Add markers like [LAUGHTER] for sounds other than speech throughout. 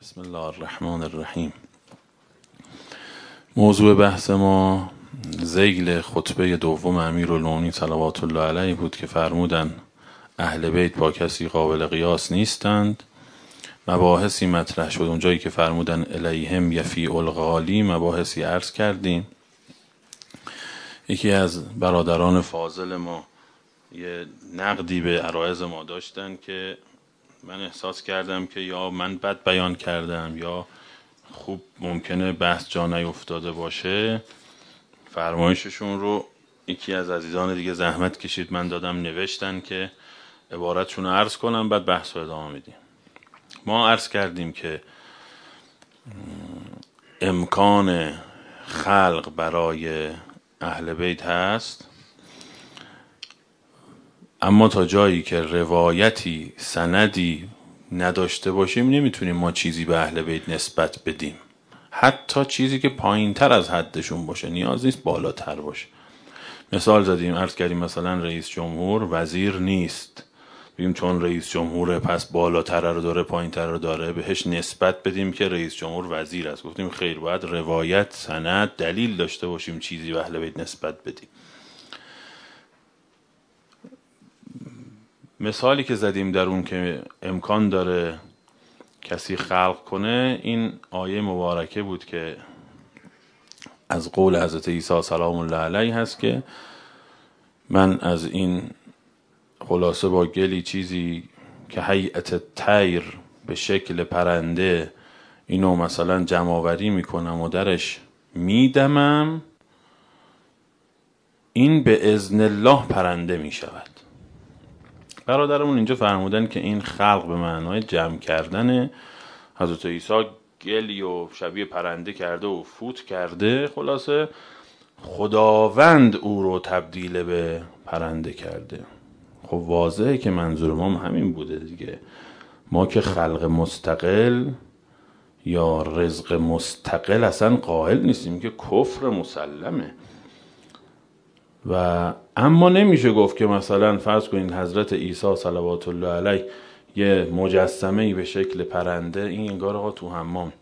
بسم الله الرحمن الرحیم موضوع بحث ما زیل خطبه دوم امیر المومنین صلوات الله علیه بود که فرمودن اهل بیت با کسی قابل قیاس نیستند مباحثی مطرح شد اونجایی که فرمودن الیهم یفی الغالی مباحثی عرض کردیم یکی از برادران فاضل ما یه نقدی به عرائز ما داشتن که من احساس کردم که یا من بد بیان کردم یا خوب ممکنه بحث جا افتاده باشه فرمایششون رو یکی از عزیزان دیگه زحمت کشید من دادم نوشتن که عبارتشون رو عرض کنم بعد بحث رو ادامه میدیم ما عرض کردیم که امکان خلق برای اهل بیت هست اما تا جایی که روایتی سندی نداشته باشیم نمیتونیم ما چیزی به اهل بیت نسبت بدیم حتی چیزی که پایین تر از حدشون باشه نیاز نیست بالاتر باشه مثال زدیم عرض کردیم مثلا رئیس جمهور وزیر نیست بگیم چون رئیس جمهور پس بالاتر رو داره پایین تر رو داره بهش نسبت بدیم که رئیس جمهور وزیر است گفتیم خیر باید روایت سند دلیل داشته باشیم چیزی به اهل بیت نسبت بدیم مثالی که زدیم در اون که امکان داره کسی خلق کنه این آیه مبارکه بود که از قول حضرت عیسی سلام الله علیه هست که من از این خلاصه با گلی چیزی که هیئت تیر به شکل پرنده اینو مثلا جمعآوری میکنم و درش میدمم این به ازن الله پرنده میشود برادرمون اینجا فرمودن که این خلق به معنای جمع کردن حضرت عیسی گلی و شبیه پرنده کرده و فوت کرده خلاصه خداوند او رو تبدیل به پرنده کرده خب واضحه که منظور ما همین بوده دیگه ما که خلق مستقل یا رزق مستقل اصلا قائل نیستیم که کفر مسلمه و اما نمیشه گفت که مثلا فرض کنین حضرت عیسی صلوات الله علیه یه مجسمه به شکل پرنده این انگار آقا تو حمام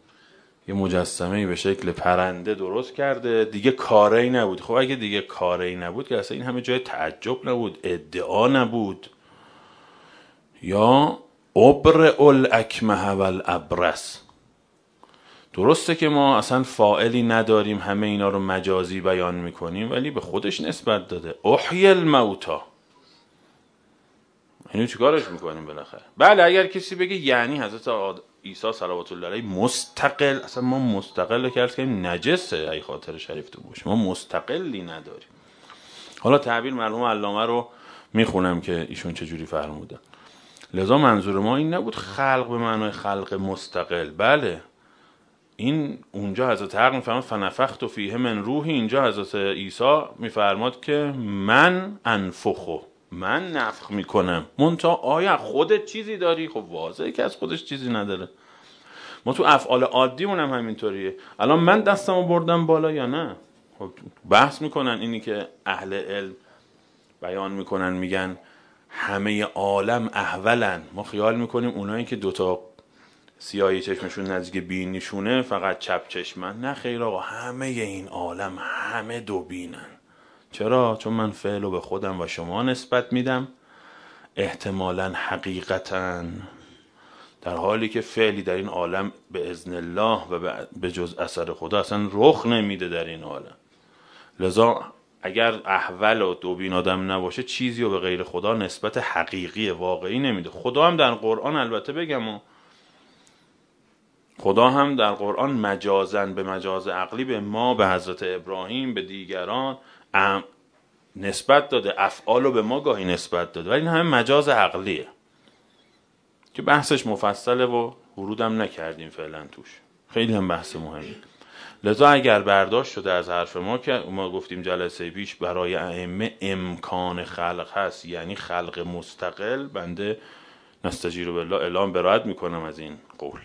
یه مجسمه به شکل پرنده درست کرده دیگه کاری نبود خب اگه دیگه کاری نبود که اصلا این همه جای تعجب نبود ادعا نبود یا ابرع الاکمه والابرس درسته که ما اصلا فائلی نداریم همه اینا رو مجازی بیان میکنیم ولی به خودش نسبت داده احی الموتا اینو چیکارش میکنیم بالاخره بله اگر کسی بگه یعنی حضرت عیسی صلوات الله علیه مستقل اصلا ما مستقل که کرد کردیم نجسه ای خاطر شریف تو باشه ما مستقلی نداریم حالا تعبیر معلوم علامه رو میخونم که ایشون چجوری جوری فرمودن لذا منظور ما این نبود خلق به معنای خلق مستقل بله این اونجا حضرت حق میفرماد فنفخت و فیه من روحی اینجا حضرت عیسی میفرماد که من انفخو من نفخ میکنم منتها آیا خودت چیزی داری خب واضحه که از خودش چیزی نداره ما تو افعال عادی هم همینطوریه الان من دستمو بردم بالا یا نه خب بحث میکنن اینی که اهل علم بیان میکنن میگن همه عالم احولن ما خیال میکنیم اونایی که دوتا سیاهی چشمشون نزدیک بینیشونه فقط چپ چشمن نه خیر آقا همه این عالم همه دو بینن چرا؟ چون من فعل و به خودم و شما نسبت میدم احتمالا حقیقتا در حالی که فعلی در این عالم به ازن الله و به جز اثر خدا اصلا رخ نمیده در این عالم لذا اگر احول و دوبین آدم نباشه چیزی رو به غیر خدا نسبت حقیقی واقعی نمیده خدا هم در قرآن البته بگم و خدا هم در قرآن مجازن به مجاز عقلی به ما به حضرت ابراهیم به دیگران نسبت داده افعال رو به ما گاهی نسبت داده ولی این همه مجاز عقلیه که بحثش مفصله و ورودم نکردیم فعلا توش خیلی هم بحث مهمی لذا اگر برداشت شده از حرف ما که ما گفتیم جلسه پیش برای ائمه امکان خلق هست یعنی خلق مستقل بنده نستجیر بالله اعلام برایت میکنم از این قول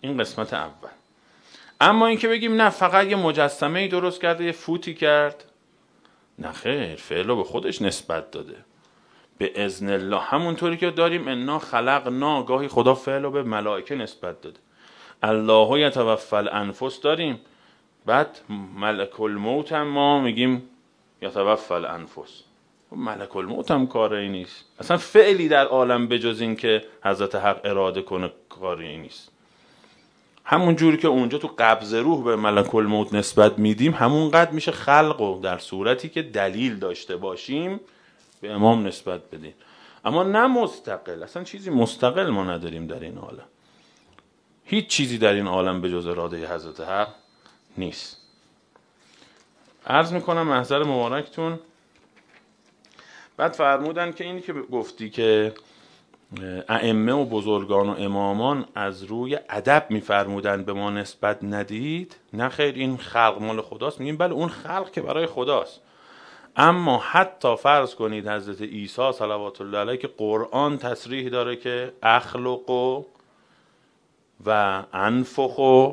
این قسمت اول اما اینکه بگیم نه فقط یه مجسمه ای درست کرده یه فوتی کرد نه خیر فعل رو به خودش نسبت داده به اذن الله همونطوری که داریم انا خلق گاهی خدا فعل رو به ملائکه نسبت داده الله یتوفل انفس داریم بعد ملک الموت هم ما میگیم یتوفی الانفس خب ملک الموت هم کاری نیست اصلا فعلی در عالم بجز این که حضرت حق اراده کنه کاری نیست همون جوری که اونجا تو قبض روح به ملک الموت نسبت میدیم همونقدر میشه خلق و در صورتی که دلیل داشته باشیم به امام نسبت بدیم اما نه مستقل اصلا چیزی مستقل ما نداریم در این عالم هیچ چیزی در این عالم به جز اراده حضرت حق نیست عرض میکنم محضر مبارکتون بعد فرمودن که اینی که گفتی که ائمه و بزرگان و امامان از روی ادب میفرمودند به ما نسبت ندید نه خیر این خلق مال خداست میگیم بله اون خلق که برای خداست اما حتی فرض کنید حضرت عیسی صلوات الله علیه که قرآن تصریح داره که اخلق و و انفخ و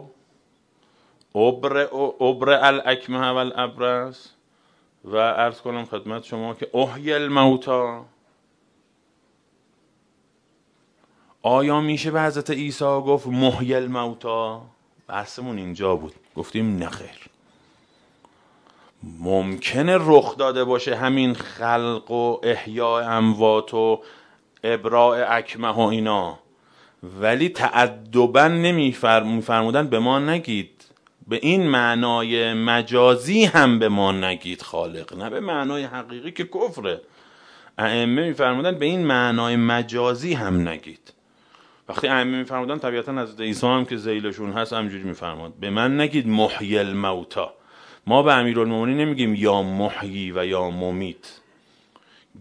ابر ابر الاکمه و الابرس و عرض کنم خدمت شما که احی الموتا آیا میشه به حضرت عیسی گفت محی الموتا بحثمون اینجا بود گفتیم نخیر ممکنه رخ داده باشه همین خلق و احیاء اموات و ابراع اکمه و اینا ولی تعدبا نمیفرمودن به ما نگید به این معنای مجازی هم به ما نگید خالق نه به معنای حقیقی که کفره ائمه میفرمودن به این معنای مجازی هم نگید وقتی ائمه میفرمودن طبیعتا از عیسی هم که زیلشون هست همجوری میفرماد به من نگید محی الموتا ما به امیرالمومنین نمیگیم یا محیی و یا ممیت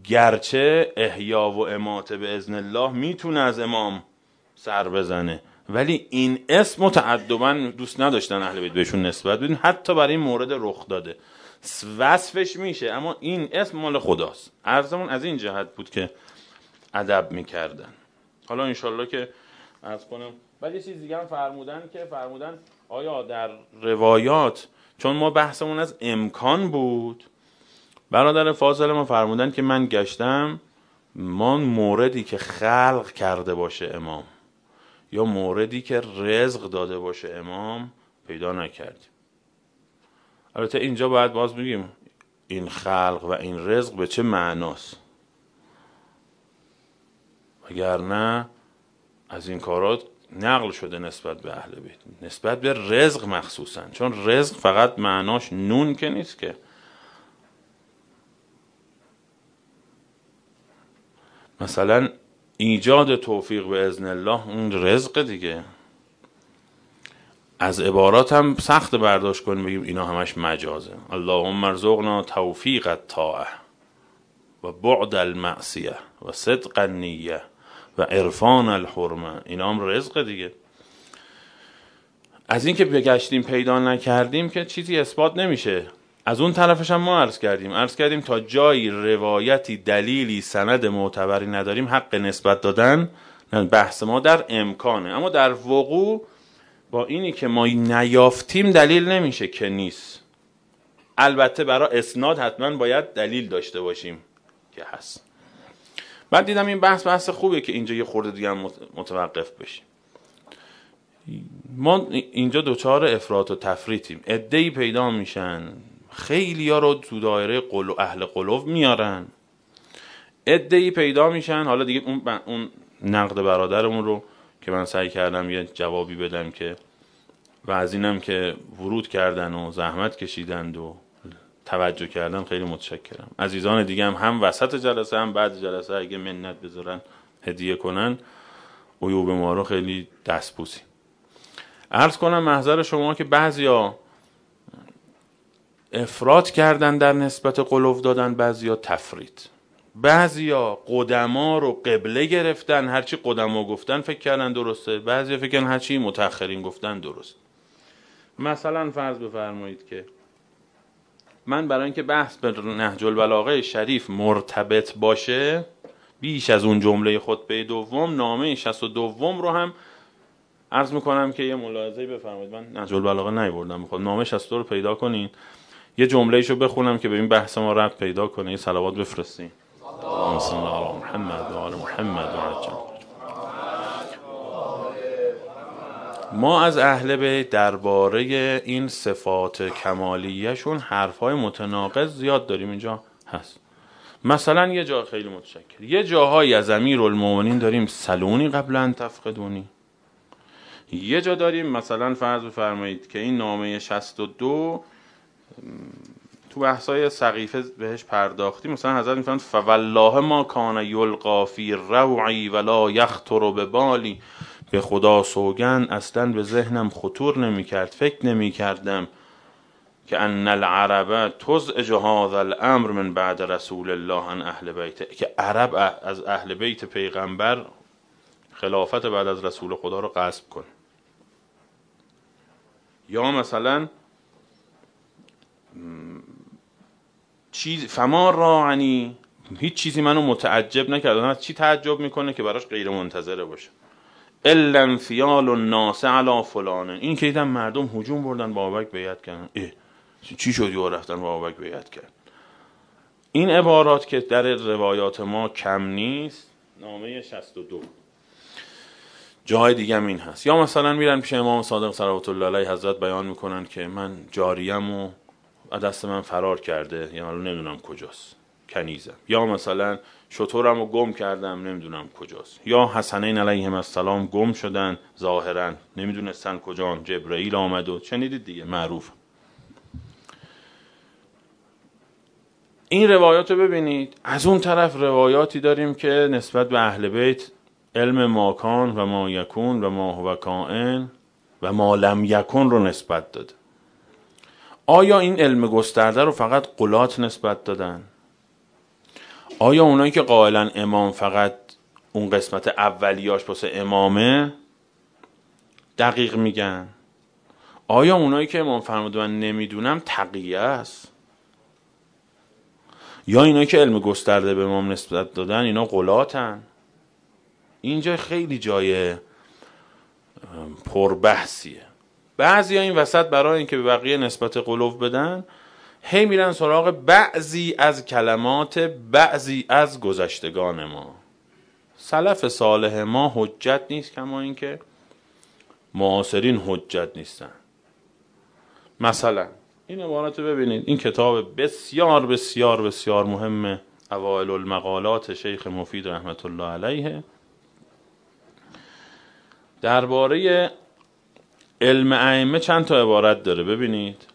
گرچه احیا و اماته به اذن الله میتونه از امام سر بزنه ولی این اسم متعدبا دوست نداشتن اهل بیت بهشون نسبت بدین حتی برای این مورد رخ داده وصفش میشه اما این اسم مال خداست عرضمون از این جهت بود که ادب میکردن حالا انشالله که از کنم ولی یه چیز دیگه هم فرمودن که فرمودن آیا در روایات چون ما بحثمون از امکان بود برادر فاضل ما فرمودن که من گشتم ما موردی که خلق کرده باشه امام یا موردی که رزق داده باشه امام پیدا نکردیم البته اینجا باید باز بگیم این خلق و این رزق به چه معناست اگر نه از این کارات نقل شده نسبت به اهل بیت نسبت به رزق مخصوصا چون رزق فقط معناش نون که نیست که مثلا ایجاد توفیق به ازن الله اون رزق دیگه از عبارات هم سخت برداشت کنیم بگیم اینا همش مجازه اللهم ارزقنا توفیق الطاعه و بعد المعصیه و صدق النیه و عرفان الحرمه اینا هم رزق دیگه از اینکه بگشتیم پیدا نکردیم که چیزی اثبات نمیشه از اون طرفش هم ما عرض کردیم عرض کردیم تا جایی روایتی دلیلی سند معتبری نداریم حق نسبت دادن بحث ما در امکانه اما در وقوع با اینی که ما نیافتیم دلیل نمیشه که نیست البته برای اسناد حتما باید دلیل داشته باشیم که هست بعد دیدم این بحث بحث خوبه که اینجا یه خورده دیگه هم متوقف بشیم ما اینجا دوچار افراط و تفریطیم ای پیدا میشن خیلی ها رو تو دایره قلو اهل قلوب میارن ای پیدا میشن حالا دیگه اون, اون نقد برادرمون رو که من سعی کردم یه جوابی بدم که و از اینم که ورود کردن و زحمت کشیدند و توجه کردن خیلی متشکرم عزیزان دیگه هم هم وسط جلسه هم بعد جلسه اگه منت بذارن هدیه کنن عیوب ما رو خیلی دست بوسی عرض کنم محضر شما که بعضیا افراد کردن در نسبت قلوف دادن بعضیا تفرید بعضیا قدما رو قبله گرفتن هرچی قدما گفتن فکر کردن درسته بعضیا فکر کردن هرچی متخرین گفتن درست مثلا فرض بفرمایید که من برای اینکه بحث به نهج البلاغه شریف مرتبط باشه بیش از اون جمله خود به دوم نامه 62 رو هم عرض میکنم که یه ملاحظه بفرمایید من نهج البلاغه نیوردم بخواد خب، نامه 62 رو پیدا کنین یه جمله رو بخونم که به این بحث ما رب پیدا کنه یه صلوات بفرستین اللهم علی محمد و آل محمد و ما از اهل بیت درباره این صفات کمالیشون حرفهای متناقض زیاد داریم اینجا هست مثلا یه جا خیلی متشکر یه جاهایی از امیر المومنین داریم سلونی قبلا تفقدونی یه جا داریم مثلا فرض بفرمایید که این نامه 62 تو بحثای سقیفه بهش پرداختی مثلا حضرت میفهمند فوالله ما کان یلقا فی روعی ولا یخطر به بالی به خدا سوگن اصلا به ذهنم خطور نمی کرد فکر نمی کردم که ان العرب تزعج الامر من بعد رسول الله ان اهل بیت که عرب از اهل بیت پیغمبر خلافت بعد از رسول خدا رو قصب کن یا مثلا چیز فما راعنی هیچ چیزی منو متعجب نکرد از چی تعجب میکنه که براش غیر منتظره باشه الا و الناس علا فلانه این که دیدن مردم هجوم بردن با بابک بیعت کردن چی شد یا رفتن با بابک بیعت کرد این عبارات که در روایات ما کم نیست نامه 62 جای دیگه این هست یا مثلا میرن پیش امام صادق صلوات الله علیه حضرت بیان میکنن که من جاریم و دست من فرار کرده یا یعنی نمیدونم کجاست کنیزم یا مثلا شطورم رو گم کردم نمیدونم کجاست یا حسنین علیهم السلام گم شدن ظاهرا نمیدونستن کجا جبرئیل آمد و چنیدید دیگه معروف این روایات رو ببینید از اون طرف روایاتی داریم که نسبت به اهل بیت علم ماکان و ما یکون و ما هو کائن و ما لم یکون رو نسبت داد آیا این علم گسترده رو فقط قلات نسبت دادن آیا اونایی که قائلا امام فقط اون قسمت اولیاش پس امامه دقیق میگن آیا اونایی که امام فرمود من نمیدونم تقیه است یا اینا که علم گسترده به امام نسبت دادن اینا قلاتن اینجا خیلی جای پربحثیه بعضی ها این وسط برای اینکه به بقیه نسبت قلوب بدن هی میرن سراغ بعضی از کلمات بعضی از گذشتگان ما سلف صالح ما حجت نیست کما اینکه معاصرین حجت نیستن مثلا این عبارت رو ببینید این کتاب بسیار بسیار بسیار مهمه اوائل المقالات شیخ مفید رحمت الله علیه درباره علم ائمه چند تا عبارت داره ببینید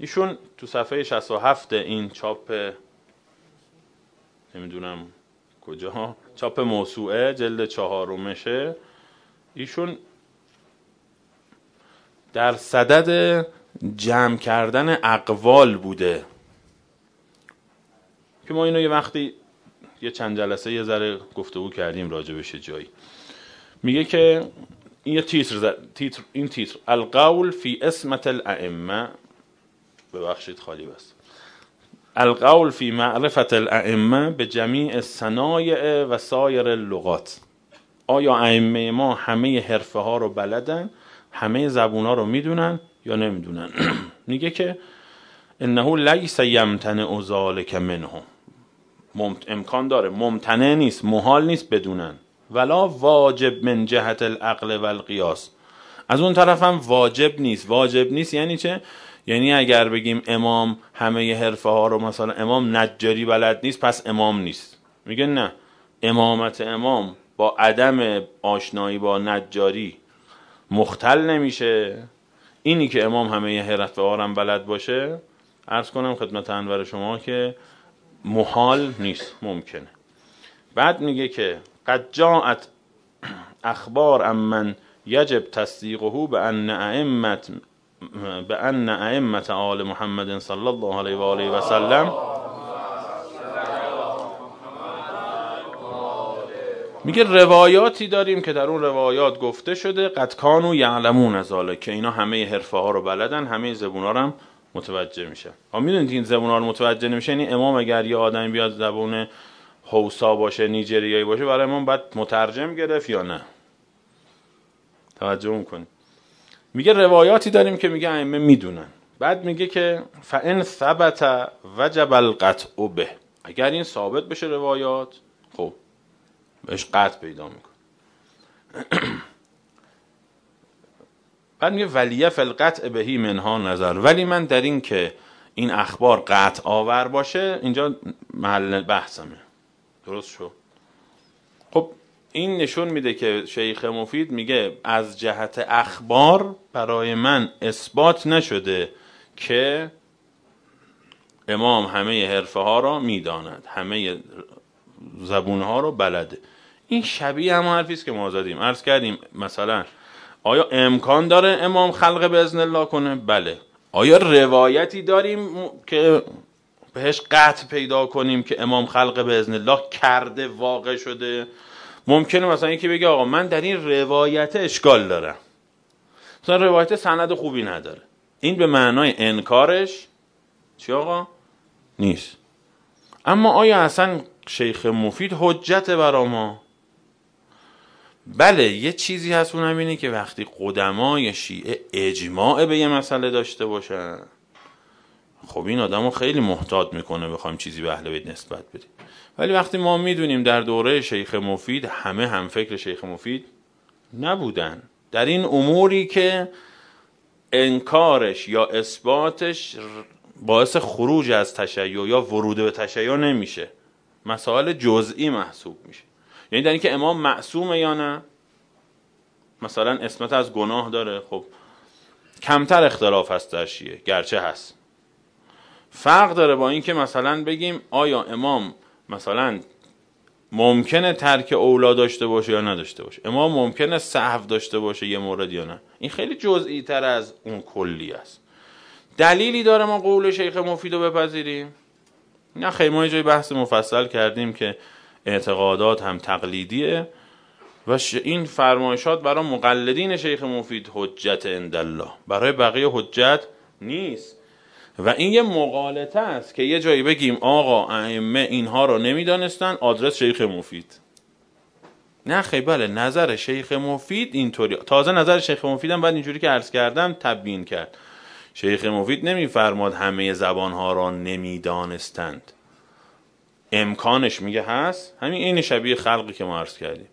ایشون تو صفحه 67 این چاپ نمیدونم کجا چاپ موسوعه جلد چهارمشه ایشون در صدد جمع کردن اقوال بوده که ما اینو یه وقتی یه چند جلسه یه ذره گفتگو کردیم راجبش جایی میگه که این تیتر, این تیتر القول فی اسمت الائمه ببخشید خالی بس القول فی معرفت الائمه به جمیع صنایع و سایر لغات آیا ائمه ما همه حرفه ها رو بلدن همه زبون ها رو میدونن یا نمیدونن [CLEARS THROAT] میگه که انه لیس یمتنع ذالک منهم ممت... امکان داره ممتنع نیست محال نیست بدونن ولا واجب من جهت العقل و از اون طرف هم واجب نیست واجب نیست یعنی چه یعنی اگر بگیم امام همه حرفه ها رو مثلا امام نجاری بلد نیست پس امام نیست میگه نه امامت امام با عدم آشنایی با نجاری مختل نمیشه اینی که امام همه حرفه ها هم بلد باشه عرض کنم خدمت انور شما که محال نیست ممکنه بعد میگه که قد جاعت اخبار امن یجب تصدیقه به ان به ان ائمه آل محمد صلی الله علیه و آله و سلم میگه روایاتی داریم که در اون روایات گفته شده قد کانو یعلمون از که اینا همه حرفه ها رو بلدن همه زبون ها هم متوجه میشه ها میدونید این زبون ها رو متوجه نمیشه یعنی امام اگر یه آدم بیاد زبون حوسا باشه نیجریایی باشه برای امام باید مترجم گرفت یا نه توجه میکنید میگه روایاتی داریم که میگه ائمه میدونن بعد میگه که فان ثبت وجب القطع به اگر این ثابت بشه روایات خب بهش قطع پیدا میکنه [CLEARS THROAT] بعد میگه ولیه فلقطع بهی منها نظر ولی من در این که این اخبار قطع آور باشه اینجا محل بحثمه درست شو این نشون میده که شیخ مفید میگه از جهت اخبار برای من اثبات نشده که امام همه حرفه ها را میداند همه زبون ها را بلده این شبیه هم حرفی است که ما زدیم عرض کردیم مثلا آیا امکان داره امام خلق به اذن الله کنه بله آیا روایتی داریم که بهش قطع پیدا کنیم که امام خلق به اذن الله کرده واقع شده ممکنه مثلا یکی بگه آقا من در این روایت اشکال دارم مثلا روایت سند خوبی نداره این به معنای انکارش چی آقا نیست اما آیا اصلا شیخ مفید حجت برا ما بله یه چیزی هست اونم اینه که وقتی قدمای شیعه اجماع به یه مسئله داشته باشن خب این آدم رو خیلی محتاط میکنه بخوایم چیزی به اهل بیت نسبت بدیم ولی وقتی ما میدونیم در دوره شیخ مفید همه هم فکر شیخ مفید نبودن در این اموری که انکارش یا اثباتش باعث خروج از تشیع یا ورود به تشیع نمیشه مسائل جزئی محسوب میشه یعنی در اینکه امام معصومه یا نه مثلا اسمت از گناه داره خب کمتر اختلاف هست در شیعه گرچه هست فرق داره با اینکه مثلا بگیم آیا امام مثلا ممکنه ترک اولا داشته باشه یا نداشته باشه اما ممکنه صحو داشته باشه یه مورد یا نه این خیلی جزئی تر از اون کلی است دلیلی داره ما قول شیخ مفید رو بپذیریم نه خیلی ما جای بحث مفصل کردیم که اعتقادات هم تقلیدیه و این فرمایشات برای مقلدین شیخ مفید حجت اندالله برای بقیه حجت نیست و این یه مقالطه است که یه جایی بگیم آقا ائمه اینها رو نمیدانستن آدرس شیخ مفید نه خیلی بله نظر شیخ مفید اینطوری تازه نظر شیخ مفیدم بعد اینجوری که عرض کردم تبیین کرد شیخ مفید نمیفرماد همه زبان ها را نمیدانستند امکانش میگه هست همین این شبیه خلقی که ما عرض کردیم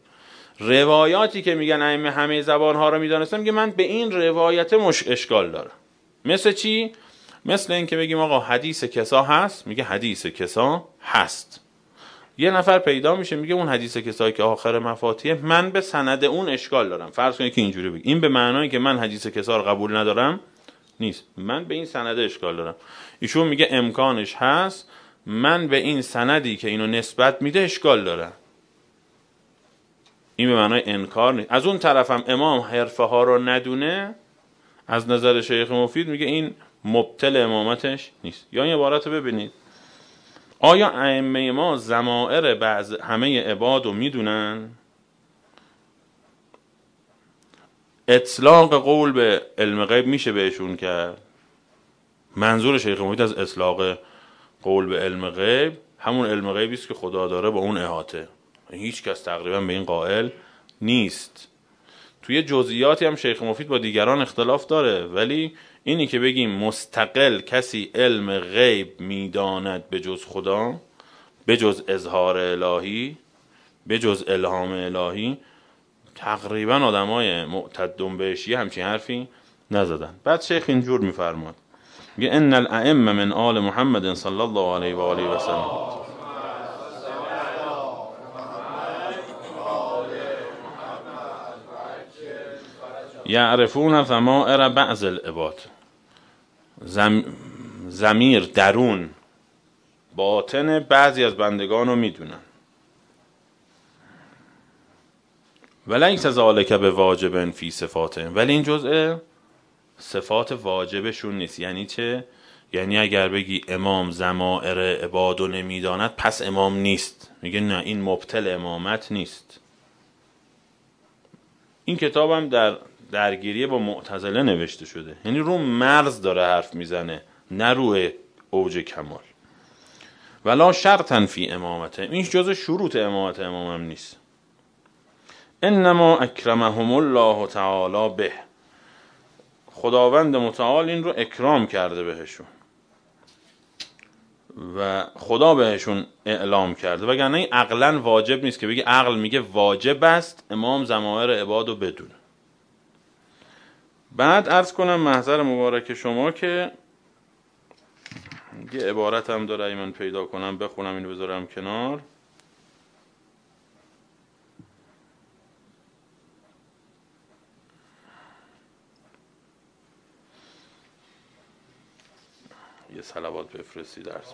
روایاتی که میگن ائمه همه زبان ها را میدانستن میگه من به این روایت مش اشکال دارم مثل چی مثل اینکه بگیم آقا حدیث کسا هست میگه حدیث کسا هست یه نفر پیدا میشه میگه اون حدیث کسایی که آخر مفاتیه من به سند اون اشکال دارم فرض کنید که اینجوری بگی این به معنای که من حدیث کسا رو قبول ندارم نیست من به این سند اشکال دارم ایشون میگه امکانش هست من به این سندی که اینو نسبت میده اشکال دارم این به معنای انکار نیست از اون طرفم امام حرفه ها رو ندونه از نظر شیخ مفید میگه این مبتل امامتش نیست یا این عبارت رو ببینید آیا ائمه ما زمائر بعض همه عباد رو میدونن اطلاق قول به علم غیب میشه بهشون کرد منظور شیخ محیط از اطلاق قول به علم غیب همون علم غیبی است که خدا داره با اون احاطه هیچ کس تقریبا به این قائل نیست توی جزئیاتی هم شیخ مفید با دیگران اختلاف داره ولی اینی که بگیم مستقل کسی علم غیب میداند به جز خدا به جز اظهار الهی به جز الهام الهی تقریبا آدمای معتدون بهش یه همچین حرفی نزدن بعد شیخ اینجور میفرماد میگه ان الائمه من آل محمد صلی الله علیه و آله و سلم یعرفون ثمائر بعض العباد زم... زمیر درون باطن بعضی از بندگان رو میدونن ولیس از که به واجب فی صفاته ولی این جزء صفات واجبشون نیست یعنی چه؟ یعنی اگر بگی امام زمائر عبادو نمیداند پس امام نیست میگه نه این مبتل امامت نیست این کتابم در درگیری با معتزله نوشته شده یعنی رو مرز داره حرف میزنه نه روی اوج کمال ولا شرطا فی امامته این جز شروط امامت امامم نیست انما اکرمهم الله تعالی به خداوند متعال این رو اکرام کرده بهشون و خدا بهشون اعلام کرده وگرنه عقلا واجب نیست که بگی عقل میگه واجب است امام زمایر عباد و بدونه بعد ارز کنم محضر مبارک شما که یه عبارت هم داره ای من پیدا کنم بخونم اینو بذارم کنار یه سلوات بفرستی درس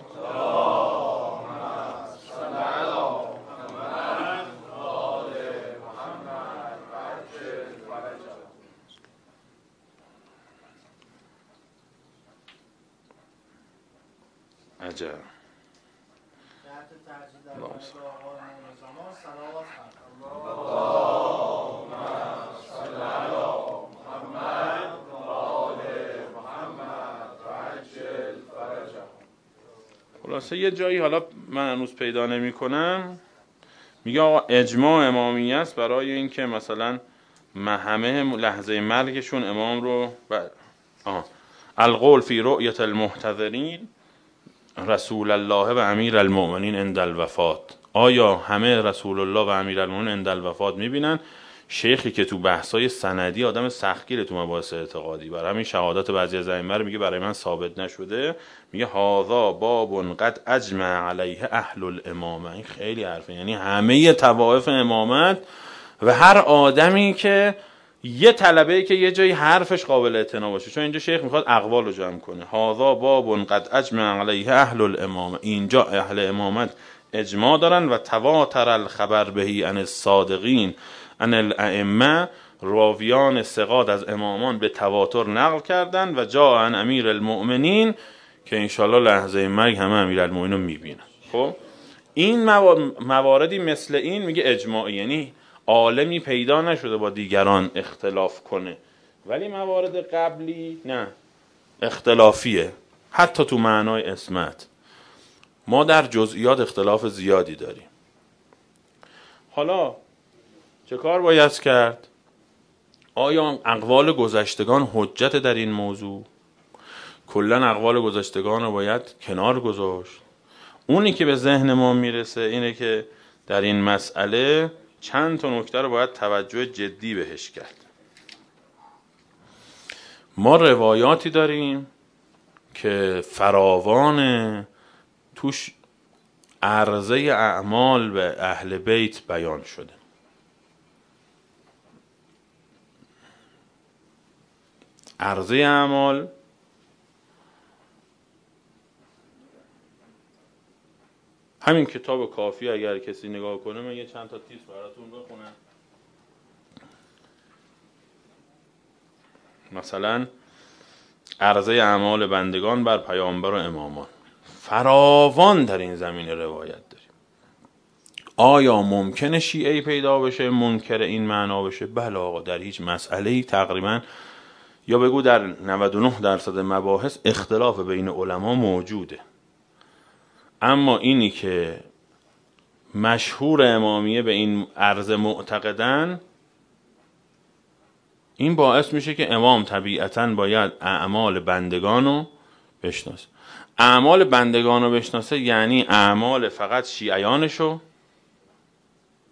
عجب خلاصه یه جایی حالا من هنوز پیدا نمی کنم میگه آقا اجماع امامی است برای اینکه مثلا مهمه لحظه مرگشون امام رو بر... آه. القول فی رؤیت المحتضرین رسول الله و امیر المؤمنین اندل الوفات آیا همه رسول الله و امیر المؤمنین عند الوفات میبینن شیخی که تو بحثای سندی آدم سختگیر تو مباحث اعتقادی بر همین شهادت بعضی از ائمه میگه برای من ثابت نشده میگه هاذا باب قد اجمع علیه اهل الامامه این خیلی حرفه یعنی همه توائف امامت و هر آدمی که یه طلبه ای که یه جایی حرفش قابل اعتنا باشه چون اینجا شیخ میخواد اقوال رو جمع کنه هاذا بابون قد اجمع علیه اهل الامامه اینجا اهل امامت اجماع دارن و تواتر الخبر بهی ان الصادقین ان الائمه راویان سقاد از امامان به تواتر نقل کردن و جا ان امیر المؤمنین که انشالله لحظه مرگ همه امیر المؤمنین رو میبینن خب این مواردی مثل این میگه اجماعی یعنی عالمی پیدا نشده با دیگران اختلاف کنه ولی موارد قبلی نه اختلافیه حتی تو معنای اسمت ما در جزئیات اختلاف زیادی داریم حالا چه کار باید کرد؟ آیا اقوال گذشتگان حجت در این موضوع؟ کلا اقوال گذشتگان رو باید کنار گذاشت اونی که به ذهن ما میرسه اینه که در این مسئله چند تا نکته رو باید توجه جدی بهش کرد ما روایاتی داریم که فراوان توش عرضه اعمال به اهل بیت بیان شده عرضه اعمال همین کتاب کافی اگر کسی نگاه کنه من یه چند تا تیز براتون بخونم مثلا عرضه اعمال بندگان بر پیامبر و امامان فراوان در این زمینه روایت داریم آیا ممکنه شیعه پیدا بشه منکر این معنا بشه بله آقا در هیچ مسئله ای تقریبا یا بگو در 99 درصد مباحث اختلاف بین علما موجوده اما اینی که مشهور امامیه به این عرض معتقدن این باعث میشه که امام طبیعتا باید اعمال بندگان رو بشناسه اعمال بندگان رو بشناسه یعنی اعمال فقط شیعیانشو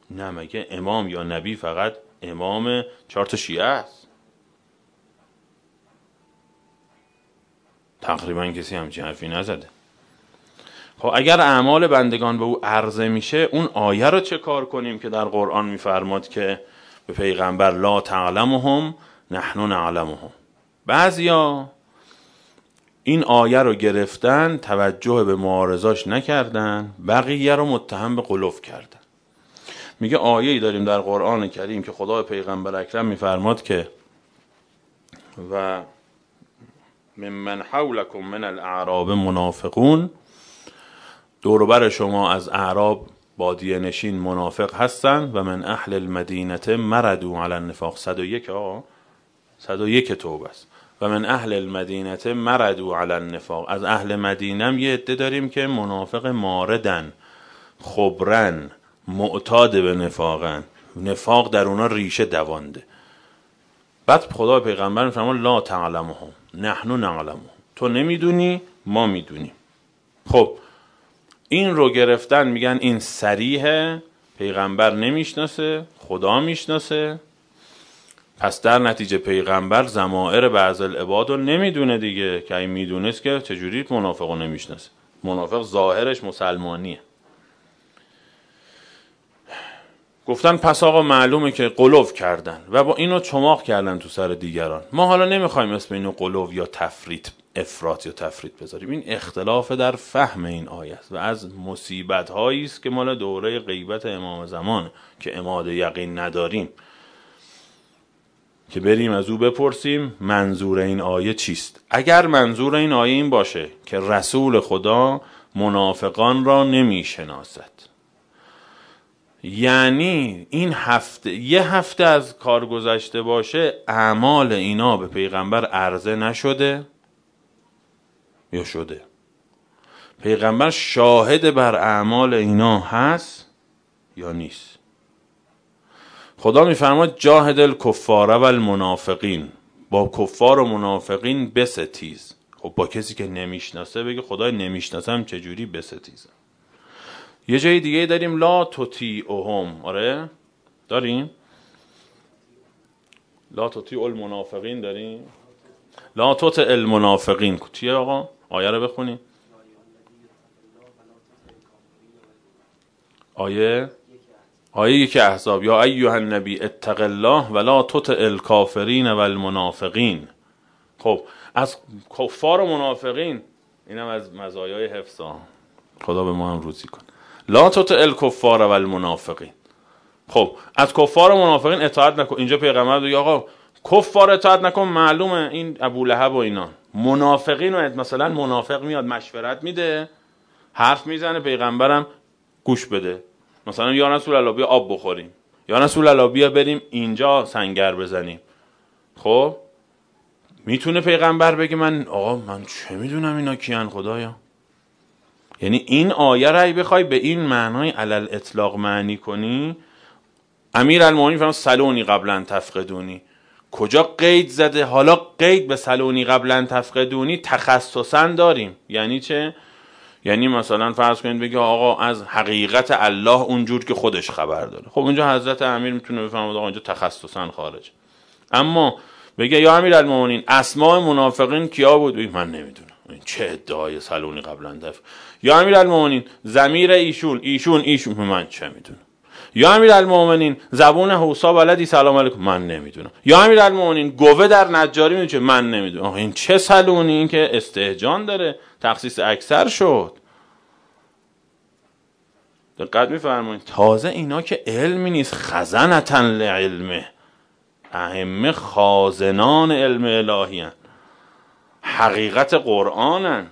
نه مگه امام یا نبی فقط امام چهار تا شیعه است تقریبا کسی همچین حرفی نزده خب، اگر اعمال بندگان به او عرضه میشه اون آیه رو چه کار کنیم که در قرآن میفرماد که به پیغمبر لا تعلمهم نحن نعلمهم بعضیا این آیه رو گرفتن توجه به معارضاش نکردن بقیه رو متهم به قلوف کردن میگه آیه ای داریم در قرآن کریم که خدا پیغمبر اکرم میفرماد که و من حولکم من الاعراب منافقون دوربر شما از اعراب بادیه نشین منافق هستن و من اهل المدینه مردو علی النفاق 101 و 101 توبه است و من اهل المدینه مردو علی النفاق از اهل مدینم یه عده داریم که منافق ماردن خبرن معتاد به نفاقن نفاق در اونا ریشه دوانده بعد خدا پیغمبر فرمان لا تعلمهم نحنو نعلمهم تو نمیدونی ما میدونیم خب این رو گرفتن میگن این سریحه پیغمبر نمیشناسه خدا میشناسه پس در نتیجه پیغمبر زمائر بعض العباد رو نمیدونه دیگه که این میدونست که چجوری منافق رو نمیشناسه منافق ظاهرش مسلمانیه گفتن پس آقا معلومه که قلوف کردن و با اینو چماق کردن تو سر دیگران ما حالا نمیخوایم اسم اینو قلوف یا تفریط افراط یا تفرید بذاریم این اختلاف در فهم این آیه است و از مصیبت هایی است که مال دوره غیبت امام زمان که اماد یقین نداریم که بریم از او بپرسیم منظور این آیه چیست اگر منظور این آیه این باشه که رسول خدا منافقان را نمیشناسد یعنی این هفته یه هفته از کار گذشته باشه اعمال اینا به پیغمبر عرضه نشده یا شده پیغمبر شاهد بر اعمال اینا هست یا نیست خدا میفرماد جاهد الکفار و المنافقین با کفار و منافقین بستیز خب با کسی که نمیشناسه بگه خدای نمیشناسم چجوری بستیزم یه جای دیگه داریم لا توتی اهم آره داریم لا توتی المنافقین داریم لا توت المنافقین کوتی آقا آیه رو بخونی؟ آیه آیه یکی احزاب یا ایوه النبی اتق الله ولا تطع الکافرین و المنافقین خب از کفار و منافقین اینم از مزایای حفظ خدا به ما هم روزی کن لا تطع الکفار و المنافقین خب از کفار و منافقین اطاعت نکن اینجا پیغمبر میگه آقا کفار اطاعت نکن معلومه این ابو لهب و اینا منافقین و مثلا منافق میاد مشورت میده حرف میزنه پیغمبرم گوش بده مثلا یا رسول الله بیا آب بخوریم یا رسول الله بیا بریم اینجا سنگر بزنیم خب میتونه پیغمبر بگه من آقا من چه میدونم اینا کیان خدایا یعنی این آیه را ای بخوای به این معنای علل اطلاق معنی کنی امیر المومنین سلونی قبلا تفقدونی کجا قید زده حالا قید به سلونی قبلا تفقدونی تخصصا داریم یعنی چه یعنی مثلا فرض کنید بگه آقا از حقیقت الله اونجور که خودش خبر داره خب اونجا حضرت امیر میتونه بفهمه آقا اینجا تخصصا خارج اما بگه یا المومنین اسماء منافقین کیا بود من نمیدونم چه ادعای سلونی قبلا دفع یا امیرالمومنین زمیر ایشون ایشون ایشون من چه میدونم یا امیرالمومنین زبون حوسا بلدی سلام علیکم من نمیدونم یا امیرالمومنین گوه در نجاری میدونه من نمیدونم این چه سلونی این که استهجان داره تخصیص اکثر شد دقت میفرمایید تازه اینا که علمی نیست خزنتن لعلمه اهمه خازنان علم الهی حقیقت قرآنن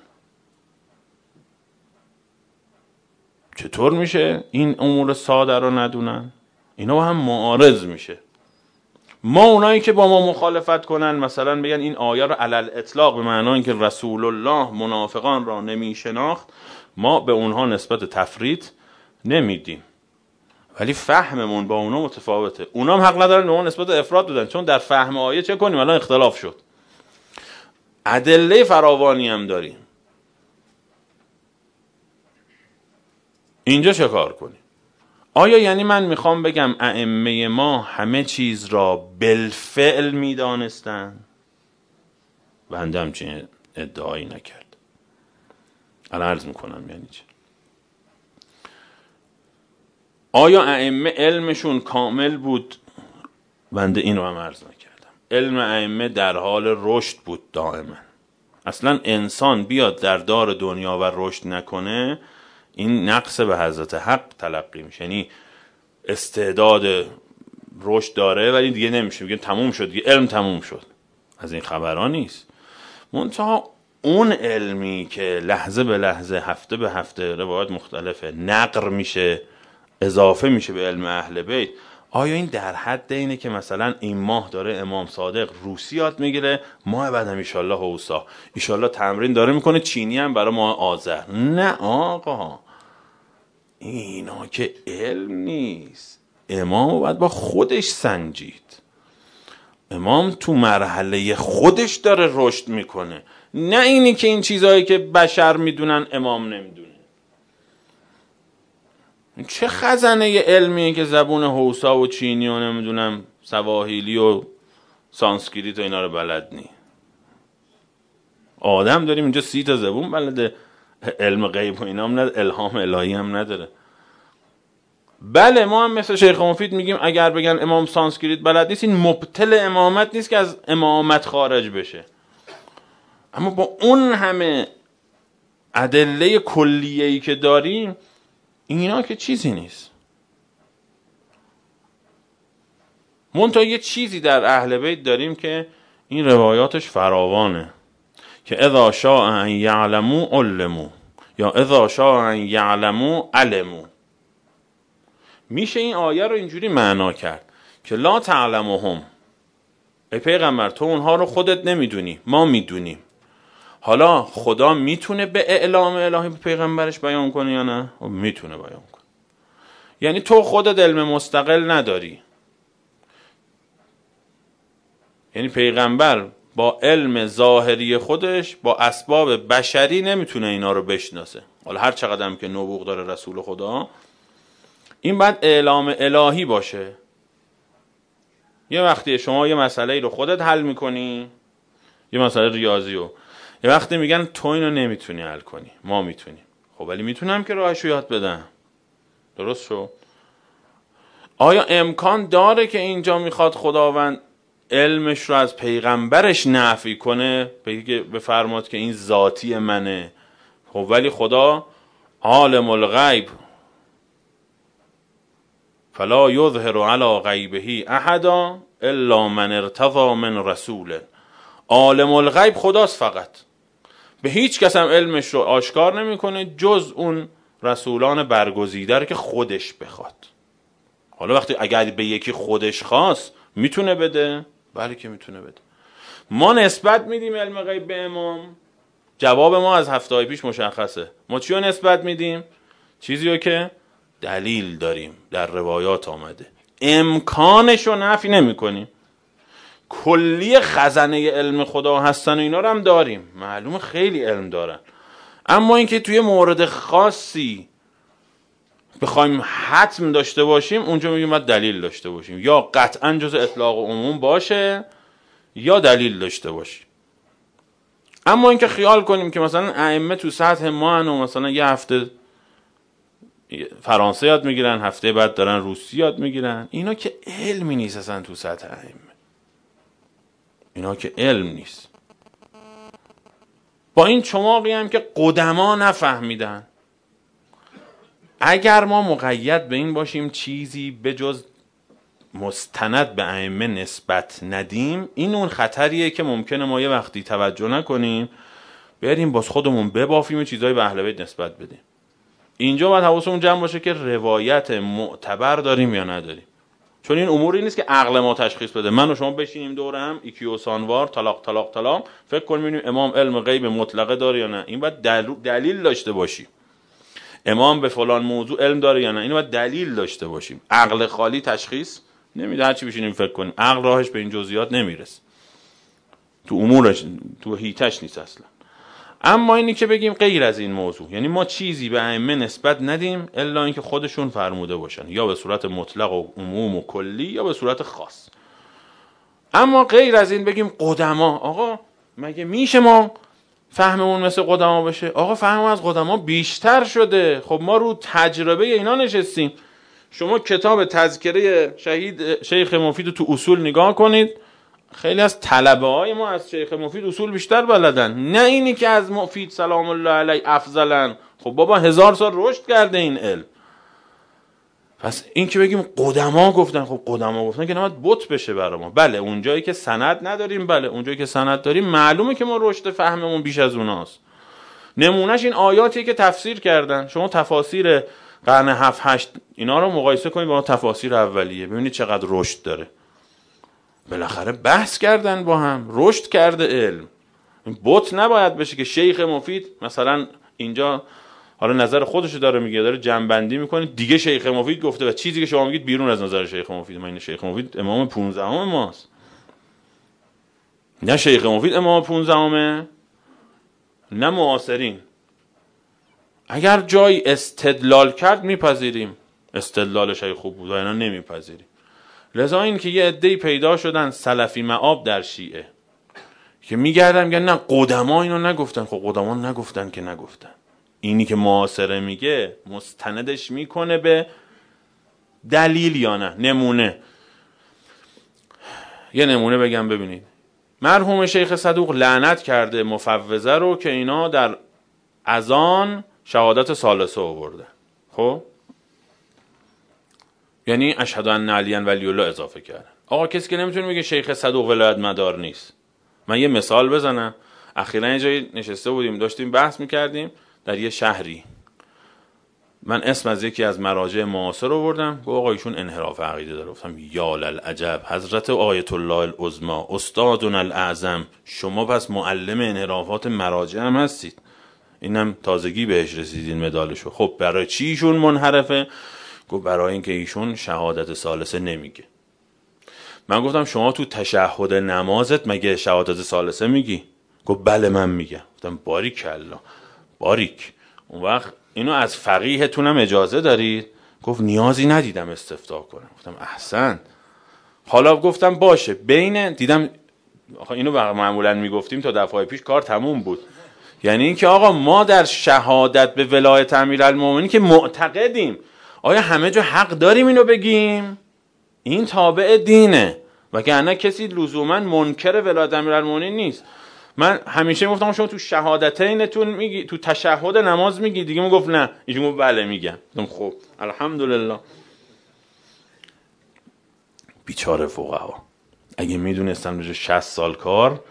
چطور میشه این امور ساده رو ندونن اینا هم معارض میشه ما اونایی که با ما مخالفت کنن مثلا بگن این آیه رو علل اطلاق به معنای اینکه رسول الله منافقان را نمیشناخت ما به اونها نسبت تفرید نمیدیم ولی فهممون با اونا متفاوته اونا هم حق ندارن به ما نسبت افراد بدن چون در فهم آیه چه کنیم الان اختلاف شد ادله فراوانی هم داریم اینجا چه کار کنیم آیا یعنی من میخوام بگم ائمه ما همه چیز را بالفعل میدانستند بنده همچین ادعایی نکرد الان عرض میکنم یعنی چه آیا ائمه علمشون کامل بود بنده این رو هم عرض نکردم علم ائمه در حال رشد بود دائما اصلا انسان بیاد در دار دنیا و رشد نکنه این نقص به حضرت حق تلقی میشه یعنی استعداد رشد داره ولی دیگه نمیشه میگه تموم شد دیگه علم تموم شد از این خبرها نیست منتها اون علمی که لحظه به لحظه هفته به هفته روایت مختلفه نقر میشه اضافه میشه به علم اهل بیت آیا این در حد اینه که مثلا این ماه داره امام صادق روسی یاد میگیره ماه بعد هم ایشالله حوسا ایشالله تمرین داره میکنه چینی هم برای ماه آذر نه آقا اینا که علم نیست امام باید با خودش سنجید امام تو مرحله خودش داره رشد میکنه نه اینی که این چیزهایی که بشر میدونن امام نمیدونه چه خزنه علمیه که زبون حوسا و چینی و نمیدونم سواهیلی و سانسکریت و اینا رو بلد نی آدم داریم اینجا سی تا زبون بلده علم غیب و اینام نداره الهام الهی هم نداره بله ما هم مثل شیخ مفید میگیم اگر بگن امام سانسکریت بلد نیست این مبتل امامت نیست که از امامت خارج بشه اما با اون همه ادله ای که داریم اینا که چیزی نیست منتها یه چیزی در اهل بیت داریم که این روایاتش فراوانه که اذا شاء یعلمو علمو یا اذا شاء یعلمو علمو میشه این آیه رو اینجوری معنا کرد که لا تعلمهم ای پیغمبر تو اونها رو خودت نمیدونی ما میدونیم حالا خدا میتونه به اعلام الهی به پیغمبرش بیان کنه یا نه خب میتونه بیان کنه یعنی تو خودت علم مستقل نداری یعنی پیغمبر با علم ظاهری خودش با اسباب بشری نمیتونه اینا رو بشناسه حالا هر چقدر هم که نبوغ داره رسول خدا این بعد اعلام الهی باشه یه وقتی شما یه مسئله رو خودت حل میکنی یه مسئله ریاضی رو یه وقتی میگن تو اینو نمیتونی حل کنی ما میتونیم خب ولی میتونم که راهش رو یاد بدم درست شو آیا امکان داره که اینجا میخواد خداوند علمش رو از پیغمبرش نفی کنه بگه بفرماد که این ذاتی منه خب ولی خدا عالم الغیب فلا یظهر علی غیبه احدا الا من ارتضا من رسوله عالم الغیب خداست فقط به هیچ کس هم علمش رو آشکار نمیکنه جز اون رسولان برگزیده رو که خودش بخواد حالا وقتی اگر به یکی خودش خواست میتونه بده بله که میتونه بده ما نسبت میدیم علم غیب به امام جواب ما از هفته های پیش مشخصه ما چی رو نسبت میدیم چیزی رو که دلیل داریم در روایات آمده امکانش رو نفی نمی کلی خزنه علم خدا هستن و اینا رو هم داریم معلوم خیلی علم دارن اما اینکه توی مورد خاصی بخوایم حتم داشته باشیم اونجا میگیم باید دلیل داشته باشیم یا قطعا جز اطلاق عموم باشه یا دلیل داشته باشیم اما اینکه خیال کنیم که مثلا ائمه تو سطح ما و مثلا یه هفته فرانسه یاد میگیرن هفته بعد دارن روسی یاد میگیرن اینا که علمی نیست اصلا تو سطح ائمه اینا که علم نیست با این چماقی هم که قدما نفهمیدن اگر ما مقید به این باشیم چیزی به جز مستند به ائمه نسبت ندیم این اون خطریه که ممکنه ما یه وقتی توجه نکنیم بریم باز خودمون ببافیم و چیزای به اهل نسبت بدیم اینجا باید حواسمون جمع باشه که روایت معتبر داریم یا نداریم چون این اموری نیست که عقل ما تشخیص بده من و شما بشینیم دورم ایکیو سانوار طلاق طلاق طلاق فکر کنیم امام علم غیب مطلقه داره یا نه این باید دلیل داشته باشیم امام به فلان موضوع علم داره یا نه اینو باید دلیل داشته باشیم عقل خالی تشخیص نمیده هرچی بشینیم فکر کنیم عقل راهش به این جزئیات نمیرس تو امورش تو هیتش نیست اصلا اما اینی که بگیم غیر از این موضوع یعنی ما چیزی به ائمه نسبت ندیم الا اینکه خودشون فرموده باشن یا به صورت مطلق و عموم و کلی یا به صورت خاص اما غیر از این بگیم قدما آقا مگه میشه ما فهممون مثل قدما بشه آقا فهم از قدما بیشتر شده خب ما رو تجربه اینا نشستیم شما کتاب تذکره شهید شیخ مفید تو اصول نگاه کنید خیلی از طلبه های ما از شیخ مفید اصول بیشتر بلدن نه اینی که از مفید سلام الله علیه افضلن خب بابا هزار سال رشد کرده این علم پس این که بگیم قدما گفتن خب قدما گفتن که نباید بت بشه برای ما بله اونجایی که سند نداریم بله اونجایی که سند داریم معلومه که ما رشد فهممون بیش از اوناست نمونهش این آیاتی که تفسیر کردن شما تفاسیر قرن 7 8 اینا رو مقایسه کنید با تفاسیر اولیه ببینید چقدر رشد داره بالاخره بحث کردن با هم رشد کرده علم بت نباید بشه که شیخ مفید مثلا اینجا حالا نظر خودش رو داره میگه داره جنبندی میکنه دیگه شیخ مفید گفته و چیزی که شما میگید بیرون از نظر شیخ مفید ما این شیخ مفید امام 15 ماست نه شیخ مفید امام 15 همه نه معاصرین اگر جای استدلال کرد میپذیریم استدلالش های خوب بود و اینا نمیپذیریم لذا این که یه عده‌ای پیدا شدن سلفی معاب در شیعه که میگردم میگن نه قدما اینو نگفتن خب قدما نگفتن که نگفتن اینی که معاصره میگه مستندش میکنه به دلیل یا نه نمونه یه نمونه بگم ببینید مرحوم شیخ صدوق لعنت کرده مفوزه رو که اینا در ازان شهادت سالسه آورده خب یعنی اشهد ان علی ولی الله اضافه کردن آقا کسی که نمیتونه میگه شیخ صدوق ولایت مدار نیست من یه مثال بزنم اخیرا یه جایی نشسته بودیم داشتیم بحث میکردیم در یه شهری من اسم از یکی از مراجع معاصر رو بردم گفت آقا انحراف عقیده داره گفتم یا للعجب حضرت آیت الله العظما استادون الاعظم شما پس معلم انحرافات مراجع هم هستید اینم تازگی بهش رسیدین مدالشو خب برای چی ایشون منحرفه گفت برای اینکه ایشون شهادت سالسه نمیگه من گفتم شما تو تشهد نمازت مگه شهادت سالسه میگی گفت بله من میگم گفتم باری کلا باریک اون وقت اینو از فقیهتونم اجازه دارید گفت نیازی ندیدم استفتا کنم گفتم احسن حالا گفتم باشه بین دیدم اینو اینو معمولا میگفتیم تا دفعه پیش کار تموم بود یعنی اینکه آقا ما در شهادت به ولایت امیرالمومنین که معتقدیم آیا همه جا حق داریم اینو بگیم این تابع دینه وگرنه کسی لزوما منکر ولایت امیرالمومنین نیست من همیشه میگفتم شما تو شهادتینتون میگی تو تشهد نماز میگی دیگه گفت نه ایشون گفت بله میگم گفتم خب الحمدلله بیچاره فقها اگه میدونستن بشه 60 سال کار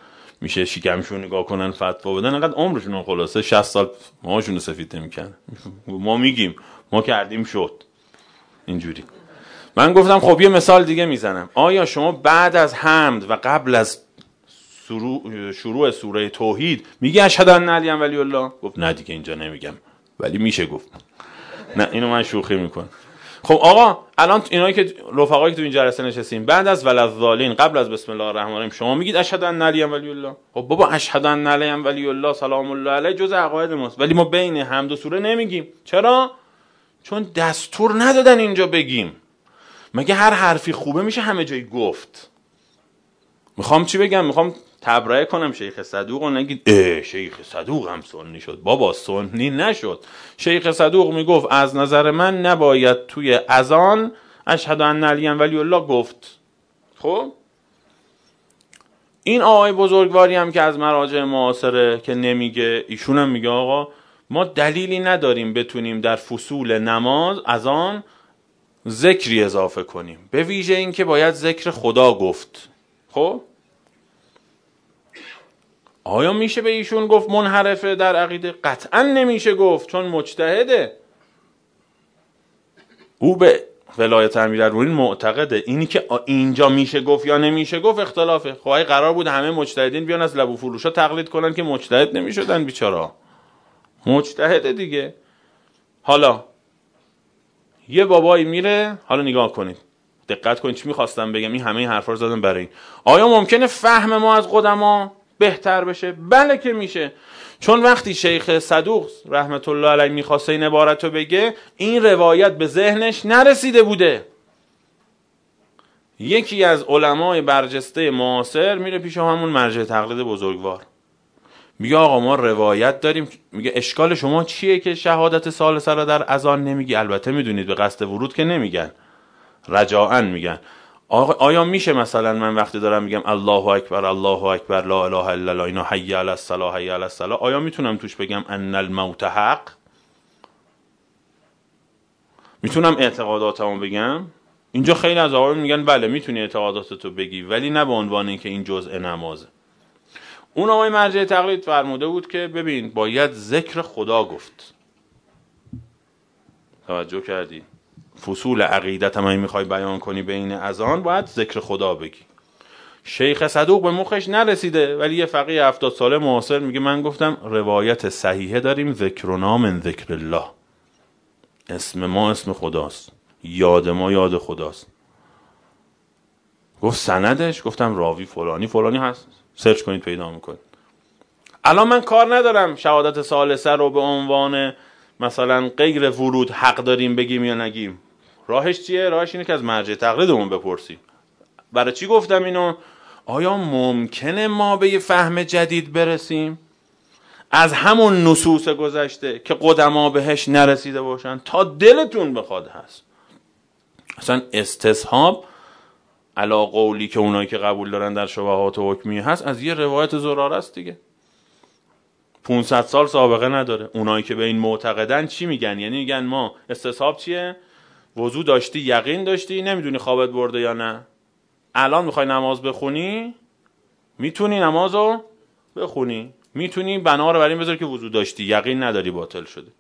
میشه شکمشون نگاه کنن فتوا بدن انقدر عمرشون خلاصه 60 سال ماشون رو سفید نمیکنه ما میگیم ما کردیم شد اینجوری من گفتم خب یه مثال دیگه میزنم آیا شما بعد از حمد و قبل از شروع سوره توحید میگه اشهد ان علی ولی الله گفت نه دیگه اینجا نمیگم ولی میشه گفت نه اینو من شوخی میکنم خب آقا الان اینایی که رفقایی که تو این جلسه نشستیم بعد از ولذالین قبل از بسم الله الرحمن الرحیم شما میگید اشهد ان علی ولی الله خب بابا اشهد ان علی ولی الله سلام الله علیه جزء عقاید ماست ولی ما بین هم دو سوره نمیگیم چرا چون دستور ندادن اینجا بگیم مگه هر حرفی خوبه میشه همه جای گفت میخوام چی بگم میخوام تبرئه کنم شیخ صدوق و نگید اه شیخ صدوق هم سنی شد بابا سنی نشد شیخ صدوق میگفت از نظر من نباید توی اذان اشهد ان علی ولی الله گفت خب این آقای بزرگواری هم که از مراجع معاصره که نمیگه ایشون هم میگه آقا ما دلیلی نداریم بتونیم در فصول نماز از آن ذکری اضافه کنیم به ویژه اینکه باید ذکر خدا گفت خب آیا میشه به ایشون گفت منحرفه در عقیده قطعا نمیشه گفت چون مجتهده او به ولایت امیرالمومنین معتقده اینی که اینجا میشه گفت یا نمیشه گفت اختلافه خب قرار بود همه مجتهدین بیان از لبو تقلید کنن که مجتهد نمیشدن بیچارا مجتهده دیگه حالا یه بابایی میره حالا نگاه کنید دقت کنید چی میخواستم بگم این همه این حرفا زدم برای این آیا ممکنه فهم ما از قدما بهتر بشه بله که میشه چون وقتی شیخ صدوق رحمت الله علیه میخواسته این عبارت رو بگه این روایت به ذهنش نرسیده بوده یکی از علمای برجسته معاصر میره پیش همون مرجع تقلید بزرگوار میگه آقا ما روایت داریم میگه اشکال شما چیه که شهادت سال سر در اذان نمیگی البته میدونید به قصد ورود که نمیگن رجاعن میگن آیا میشه مثلا من وقتی دارم میگم الله اکبر الله اکبر لا اله الا الله اینا حی علی الصلاه حی علی الصلاه آیا میتونم توش بگم ان الموت حق میتونم اعتقاداتمو بگم اینجا خیلی از آقایون میگن بله میتونی اعتقاداتتو بگی ولی نه به عنوان اینکه این جزء نمازه اون آقای مرجع تقلید فرموده بود که ببین باید ذکر خدا گفت توجه کردی فصول عقیدت هم میخوای بیان کنی بین آن باید ذکر خدا بگی شیخ صدوق به مخش نرسیده ولی یه فقیه هفتاد ساله معاصر میگه من گفتم روایت صحیحه داریم ذکر نام ذکر الله اسم ما اسم خداست یاد ما یاد خداست گفت سندش گفتم راوی فلانی فلانی هست سرچ کنید پیدا میکنید الان من کار ندارم شهادت سر رو به عنوان مثلا غیر ورود حق داریم بگیم یا نگیم راهش چیه راهش اینه که از مرجع تقلیدمون بپرسیم برای چی گفتم اینو آیا ممکنه ما به یه فهم جدید برسیم از همون نصوص گذشته که قدما بهش نرسیده باشن تا دلتون بخواد هست اصلا استصحاب علا قولی که اونایی که قبول دارن در شبهات و حکمی هست از یه روایت زرار است دیگه 500 سال سابقه نداره اونایی که به این معتقدن چی میگن یعنی میگن ما استصحاب چیه وضو داشتی یقین داشتی نمیدونی خوابت برده یا نه الان میخوای نماز بخونی میتونی نماز رو بخونی میتونی بنا رو بر این بذاری که وضو داشتی یقین نداری باطل شده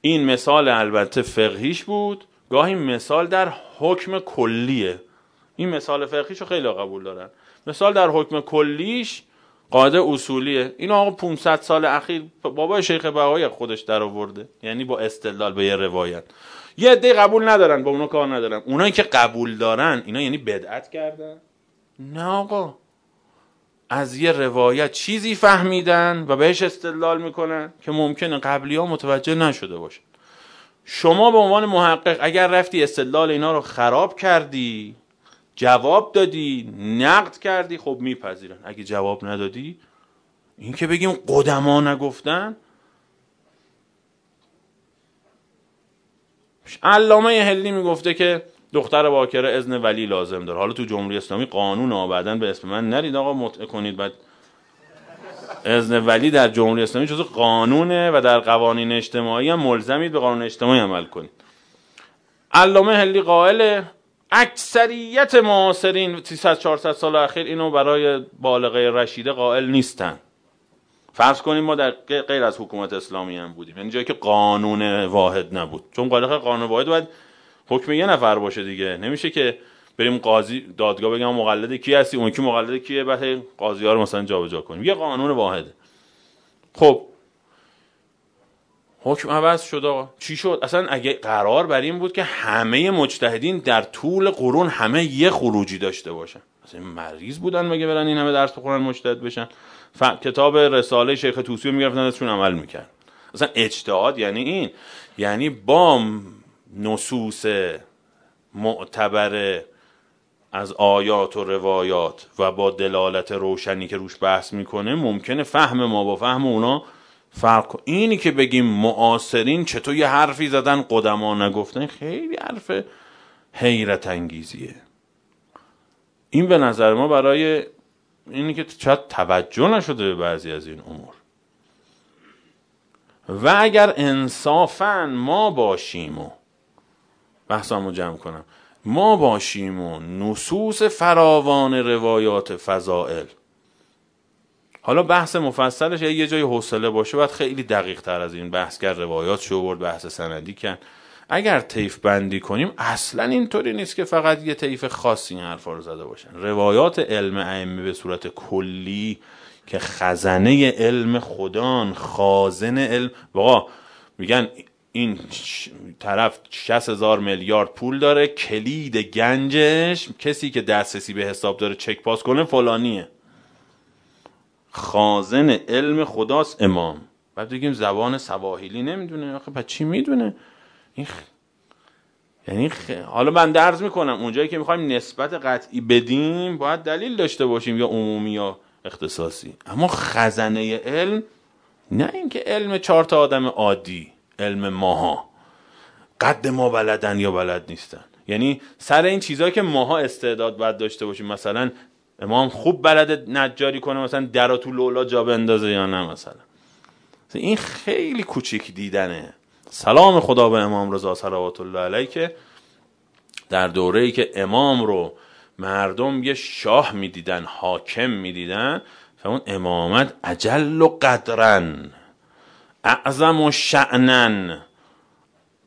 این مثال البته فقهیش بود گاهی مثال در حکم کلیه این مثال رو خیلی قبول دارن مثال در حکم کلیش قاعده اصولیه این آقا 500 سال اخیر بابا شیخ بهایی خودش در آورده یعنی با استدلال به یه روایت یه عده قبول ندارن با اونا کار ندارن اونایی که قبول دارن اینا یعنی بدعت کردن نه آقا از یه روایت چیزی فهمیدن و بهش استدلال میکنن که ممکنه قبلی ها متوجه نشده باشن شما به عنوان محقق اگر رفتی استدلال اینا رو خراب کردی جواب دادی نقد کردی خب میپذیرن اگه جواب ندادی این که بگیم قدما نگفتن علامه هلی میگفته که دختر باکره اذن ولی لازم داره حالا تو جمهوری اسلامی قانون آبادن به اسم من نرید آقا مطعه کنید بعد اذن ولی در جمهوری اسلامی چطور قانونه و در قوانین اجتماعی هم ملزمید به قانون اجتماعی عمل کنید علامه هلی قائله اکثریت معاصرین 300 400 سال اخیر اینو برای بالغه رشیده قائل نیستن فرض کنیم ما در غیر از حکومت اسلامی هم بودیم یعنی جایی که قانون واحد نبود چون بالغ قانون واحد باید حکم یه نفر باشه دیگه نمیشه که بریم قاضی دادگاه بگم مقلد کی هستی اون کی مقلد کیه بعد قاضی ها رو مثلا جابجا کنیم یه قانون واحد. خب حکم عوض شد آقا چی شد اصلا اگه قرار بر این بود که همه مجتهدین در طول قرون همه یه خروجی داشته باشن اصلا مریض بودن مگه برن این همه درس بخونن مجتهد بشن کتاب رساله شیخ توسی رو میگرفتن ازشون عمل میکرد اصلا اجتهاد یعنی این یعنی با نصوص معتبر از آیات و روایات و با دلالت روشنی که روش بحث میکنه ممکنه فهم ما با فهم اونا فرق اینی که بگیم معاصرین چطور یه حرفی زدن قدما نگفتن خیلی حرف حیرت انگیزیه این به نظر ما برای اینی که چقدر توجه نشده به بعضی از این امور و اگر انصافا ما باشیم و رو جمع کنم ما باشیم و نصوص فراوان روایات فضائل حالا بحث مفصلش یه جای حوصله باشه باید خیلی دقیق تر از این بحث کرد روایات شو برد بحث سندی کرد اگر طیف بندی کنیم اصلا اینطوری نیست که فقط یه طیف خاصی این حرفا رو زده باشن روایات علم ائمه به صورت کلی که خزنه علم خدان خازن علم واقعا میگن این طرف 60 هزار میلیارد پول داره کلید گنجش کسی که دسترسی به حساب داره چک پاس کنه فلانیه خازن علم خداست امام بعد بگیم زبان سواحیلی نمیدونه آخه پس چی میدونه این یعنی خ... حالا من درز میکنم اونجایی که میخوایم نسبت قطعی بدیم باید دلیل داشته باشیم یا عمومی یا اختصاصی اما خزنه علم نه اینکه علم چهار تا آدم عادی علم ماها قد ما بلدن یا بلد نیستن یعنی سر این چیزهایی که ماها استعداد باید داشته باشیم مثلا امام خوب بلد نجاری کنه مثلا درا تو لولا جا بندازه یا نه مثلا این خیلی کوچیک دیدنه سلام خدا به امام رضا صلوات الله علیه که در دوره ای که امام رو مردم یه شاه میدیدن حاکم میدیدن فهمون امامت اجل و قدرن اعظم و شعنن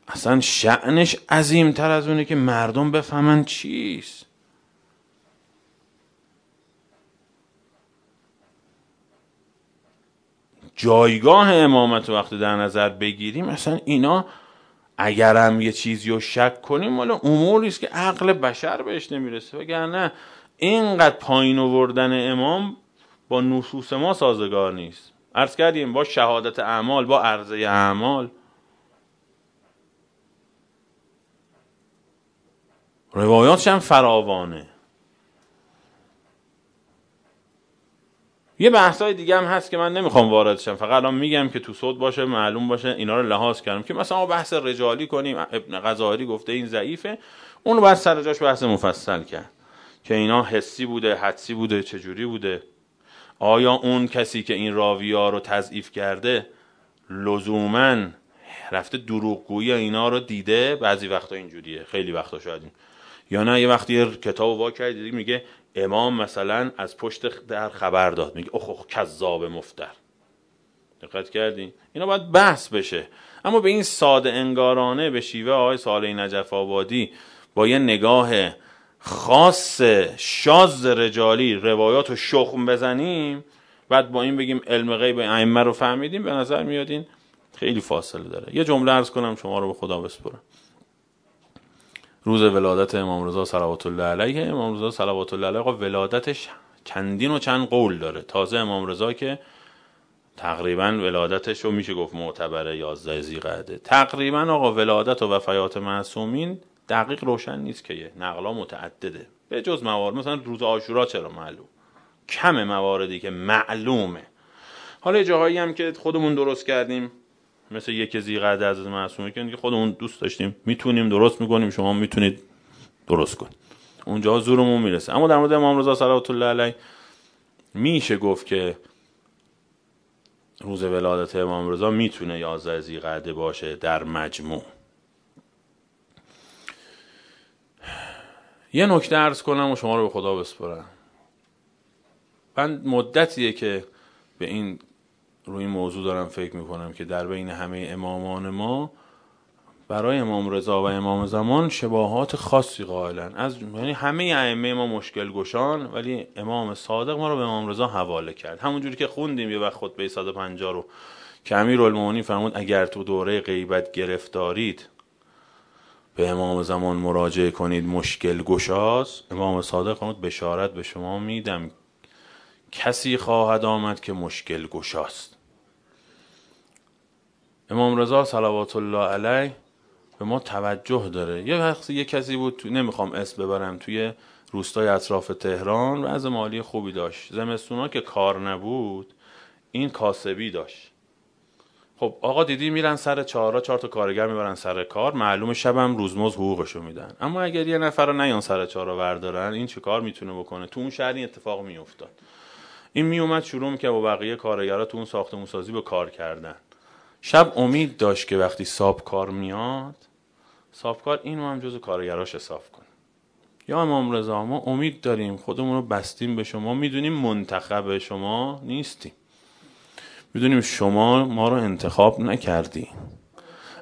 اصلا شعنش عظیمتر از اونه که مردم بفهمن چیست جایگاه امامت وقتی در نظر بگیریم مثلا اینا اگر هم یه چیزی رو شک کنیم مالا اموری است که عقل بشر بهش نمیرسه وگرنه اینقدر پایین آوردن امام با نصوص ما سازگار نیست عرض کردیم با شهادت اعمال با عرضه اعمال روایاتش هم فراوانه یه بحثای دیگه هم هست که من نمیخوام وارد شم فقط الان میگم که تو صد باشه معلوم باشه اینا رو لحاظ کردم که مثلا ما بحث رجالی کنیم ابن غزاری گفته این ضعیفه اون بعد سر جاش بحث مفصل کرد که اینا حسی بوده حدسی بوده چجوری بوده آیا اون کسی که این راویا رو تضعیف کرده لزوما رفته دروغگویی اینا رو دیده بعضی وقتا اینجوریه خیلی وقتا شاید یا نه یه وقتی کتاب وا کردی میگه امام مثلا از پشت در خبر داد میگه اخ اخ کذاب مفتر دقت کردین اینا باید بحث بشه اما به این ساده انگارانه به شیوه آقای صالح نجف آبادی با یه نگاه خاص شاز رجالی روایات رو شخم بزنیم بعد با این بگیم علم غیب ائمه رو فهمیدیم به نظر میادین خیلی فاصله داره یه جمله ارز کنم شما رو به خدا بسپرم روز ولادت امام رضا صلوات الله علیه امام رضا صلوات الله علیه ولادتش چندین و چند قول داره تازه امام رضا که تقریبا ولادتش رو میشه گفت معتبره 11 قده تقریبا آقا ولادت و وفیات معصومین دقیق روشن نیست که نقلا متعدده به جز موارد مثلا روز آشورا چرا معلوم کم مواردی که معلومه حالا جاهایی هم که خودمون درست کردیم مثل یک زیقعد از معصومه که میگه خودمون دوست داشتیم میتونیم درست میکنیم شما میتونید درست کن اونجا زورمون میرسه اما در مورد امام رضا صلوات الله علیه میشه گفت که روز ولادت امام رضا میتونه 11 زیقعده باشه در مجموع یه نکته عرض کنم و شما رو به خدا بسپرم من مدتیه که به این روی این موضوع دارم فکر میکنم که در بین همه امامان ما برای امام رضا و امام زمان شباهات خاصی قائلن از یعنی همه ائمه ما مشکل گشان ولی امام صادق ما رو به امام رضا حواله کرد همونجوری که خوندیم یه وقت خطبه 150 رو که امیرالمومنین فرمود اگر تو دوره غیبت گرفتارید به امام زمان مراجعه کنید مشکل گشاست امام صادق فرمود بشارت به شما میدم کسی خواهد آمد که مشکل گشاست امام رضا صلوات الله علیه به ما توجه داره یه وقت یه کسی بود تو... نمیخوام اسم ببرم توی روستای اطراف تهران و از مالی خوبی داشت زمستونا که کار نبود این کاسبی داشت خب آقا دیدی میرن سر چهارا چهار تا کارگر میبرن سر کار معلوم شبم روزمز حقوقشو میدن اما اگر یه نفر رو نیان سر چهارا وردارن این چه کار میتونه بکنه تو اون شهر این اتفاق میافتاد این میومد شروع که با بقیه کارگرا تو اون ساختمون سازی به کار کردن شب امید داشت که وقتی سابکار میاد سابکار این هم جزو کارگراش حساب کنه یا امام رضا ما امید داریم خودمون رو بستیم به شما میدونیم منتخب شما نیستیم میدونیم شما ما رو انتخاب نکردی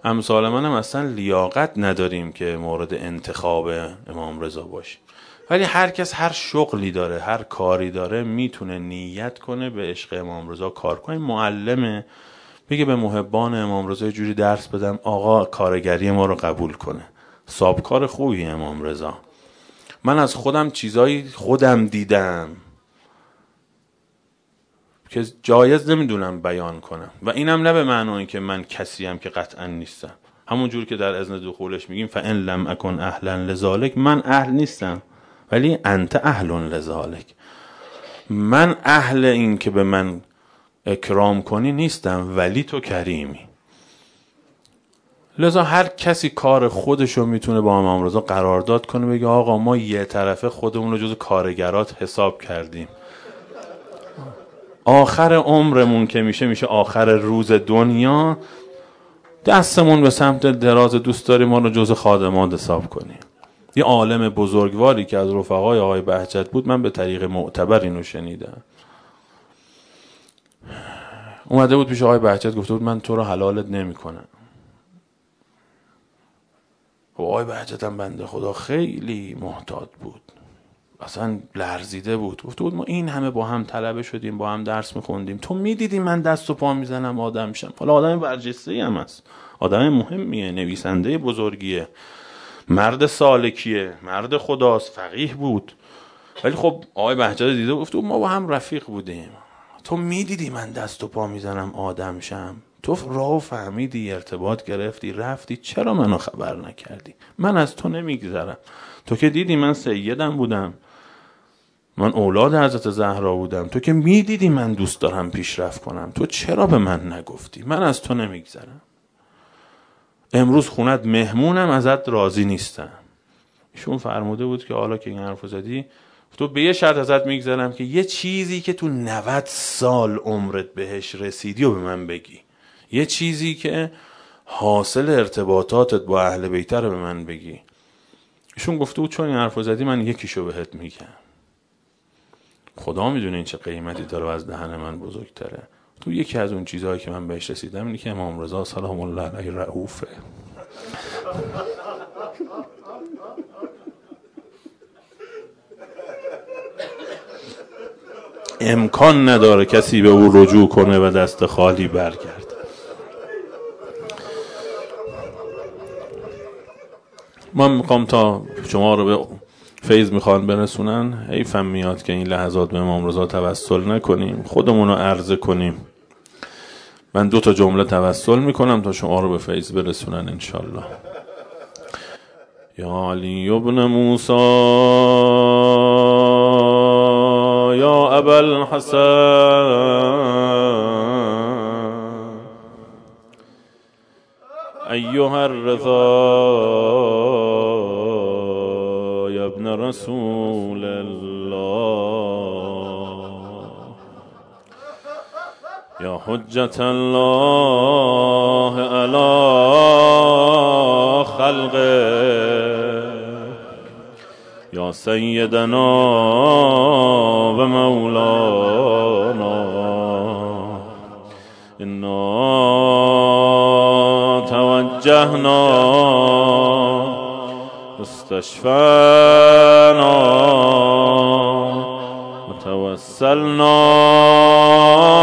امثال من هم اصلا لیاقت نداریم که مورد انتخاب امام رضا باشیم ولی هر کس هر شغلی داره هر کاری داره میتونه نیت کنه به عشق امام رضا کار کنه معلمه بگه به محبان امام رضا جوری درس بدم آقا کارگری ما رو قبول کنه سابکار خوبی امام رضا من از خودم چیزایی خودم دیدم که جایز نمیدونم بیان کنم و اینم نه به معنای که من کسیم که قطعا نیستم همون جور که در اذن دخولش میگیم فان لم اکن اهلا لذالک من اهل نیستم ولی انت اهل لذالک من اهل این که به من اکرام کنی نیستم ولی تو کریمی لذا هر کسی کار خودش رو میتونه با امام رضا قرارداد کنه بگه آقا ما یه طرفه خودمون رو جز کارگرات حساب کردیم آخر عمرمون که میشه میشه آخر روز دنیا دستمون به سمت دراز دوست داریم ما رو جز خادمان حساب کنیم یه عالم بزرگواری که از رفقای آقای بهجت بود من به طریق معتبر اینو شنیدم اومده بود پیش آقای بهجت گفته بود من تو رو حلالت نمیکنم خب آقای بهجت هم بنده خدا خیلی محتاط بود اصلا لرزیده بود گفته بود ما این همه با هم طلبه شدیم با هم درس میخوندیم تو میدیدی من دست و پا میزنم آدم میشم حالا آدم برجسته هم هست آدم مهمیه نویسنده بزرگیه مرد سالکیه مرد خداست فقیه بود ولی خب آقای بهجت دیده گفته ما با هم رفیق بودیم تو میدیدی من دست و پا میزنم آدم شم تو راه فهمیدی ارتباط گرفتی رفتی چرا منو خبر نکردی من از تو نمیگذرم تو که دیدی من سیدم بودم من اولاد حضرت زهرا بودم تو که میدیدی من دوست دارم پیشرفت کنم تو چرا به من نگفتی من از تو نمیگذرم امروز خونت مهمونم ازت راضی نیستم ایشون فرموده بود که حالا که این حرف زدی تو به یه شرط ازت میگذرم که یه چیزی که تو 90 سال عمرت بهش رسیدی و به من بگی یه چیزی که حاصل ارتباطاتت با اهل بیت رو به من بگی ایشون گفته بود چون این حرف زدی من یکیشو بهت میگم خدا میدونه این چه قیمتی داره و از دهن من بزرگتره تو یکی از اون چیزهایی که من بهش رسیدم اینه که امام رضا سلام الله علیه رعوفه امکان نداره کسی به او رجوع کنه و دست خالی برگرد من میخوام تا شما رو به فیض میخوان برسونن ای میاد که این لحظات به امام رضا توسل نکنیم خودمون رو عرضه کنیم من دو تا جمله توسل میکنم تا شما رو به فیض برسونن انشالله یا علی ابن موسی وأبا الحسن أيها الرضا يا ابن رسول الله يا حجة الله على خلقه سيدنا ومولانا إنا توجهنا استشفانا وتوسلنا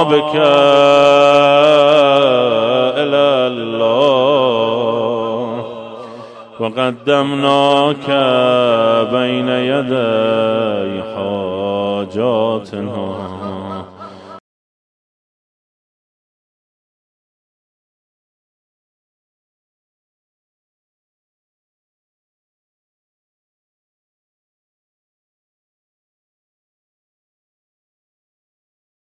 بك إلى الله وقدمناک بین یدی حاجاتنا